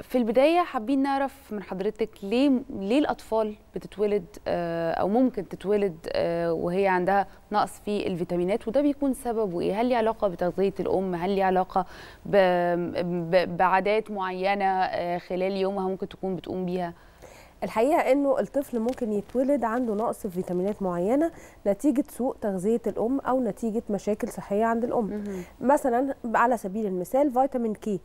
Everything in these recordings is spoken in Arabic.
في البدايه حابين نعرف من حضرتك ليه ليه الاطفال بتتولد أه، او ممكن تتولد أه، وهي عندها نقص في الفيتامينات وده بيكون سببه ايه هل ليه علاقه بتغذيه الام هل ليه علاقه بعادات معينه أه، خلال يومها ممكن تكون بتقوم بيها الحقيقه انه الطفل ممكن يتولد عنده نقص في فيتامينات معينه نتيجه سوء تغذيه الام او نتيجه مشاكل صحيه عند الام مثلا على سبيل المثال فيتامين كي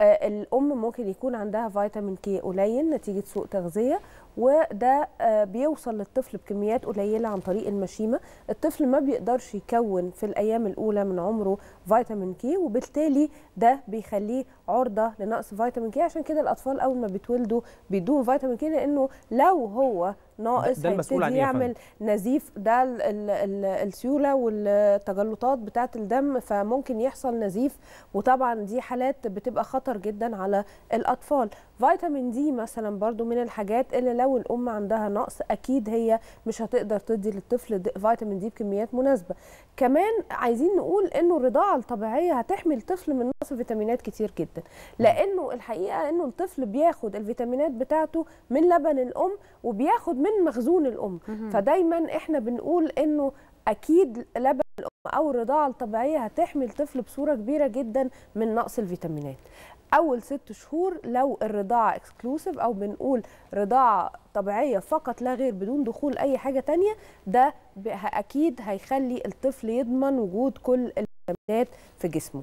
آه، الام ممكن يكون عندها فيتامين كي قليل نتيجه سوء تغذيه وده آه، بيوصل للطفل بكميات قليله عن طريق المشيمه الطفل ما بيقدرش يكون في الايام الاولى من عمره فيتامين كي وبالتالي ده بيخليه عرضه لنقص فيتامين كي عشان كده الاطفال اول ما بيتولدوا بيدوهم فيتامين كي لانه لو هو ناقص هيبتدي يعمل نزيف ده الـ الـ الـ السيوله والتجلطات بتاعه الدم فممكن يحصل نزيف وطبعا دي حالات بتبقى خطر جدا على الاطفال فيتامين دي مثلا برضو من الحاجات اللي لو الام عندها نقص اكيد هي مش هتقدر تدي للطفل فيتامين دي بكميات مناسبه كمان عايزين نقول انه الرضاعه الطبيعيه هتحمي الطفل من نقص فيتامينات كتير جدا لانه الحقيقه انه الطفل بياخد الفيتامينات بتاعته من لبن الام وبياخد من مخزون الام فدايما احنا بنقول انه اكيد لبن الام او الرضاعه الطبيعيه هتحمي الطفل بصوره كبيره جدا من نقص الفيتامينات اول ست شهور لو الرضاعه اكسكلوسيف او بنقول رضاعه طبيعيه فقط لا غير بدون دخول اي حاجه تانية ده اكيد هيخلي الطفل يضمن وجود كل الفيتامينات في جسمه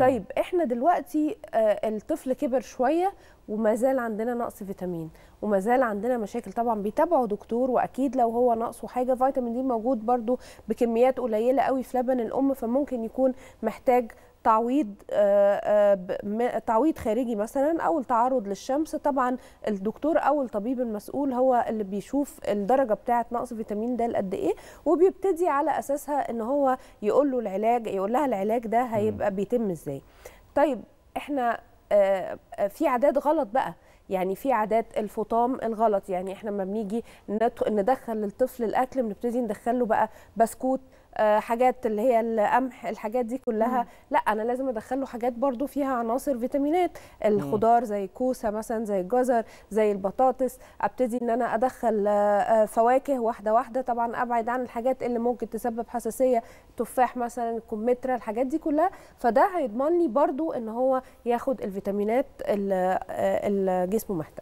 طيب احنا دلوقتي آه، الطفل كبر شويه وما زال عندنا نقص فيتامين وما زال عندنا مشاكل طبعا بيتابعوا دكتور واكيد لو هو ناقصه حاجه فيتامين دي موجود برده بكميات قليله قوي في لبن الام فممكن يكون محتاج تعويض آه، آه، تعويض خارجي مثلا او التعرض للشمس طبعا الدكتور او الطبيب المسؤول هو اللي بيشوف الدرجه بتاعه نقص فيتامين د قد ايه وبيبتدي على اساسها ان هو يقول له العلاج يقول لها العلاج ده هيبقى بيتم ازاي طيب احنا آه، في عادات غلط بقى يعني في عادات الفطام الغلط يعني احنا لما بنيجي ندخل للطفل الاكل بنبتدي ندخله بقى بسكوت آه، حاجات اللي هي القمح الحاجات دي كلها مم. لا انا لازم ادخل له حاجات برضو فيها عناصر فيتامينات الخضار زي الكوسه مثلا زي الجزر زي البطاطس ابتدي ان انا ادخل آه، آه، فواكه واحده واحده طبعا ابعد عن الحاجات اللي ممكن تسبب حساسيه تفاح مثلا الكمثرى الحاجات دي كلها فده هيضمن لي برضو ان هو ياخد الفيتامينات اللي جسمه محتاجها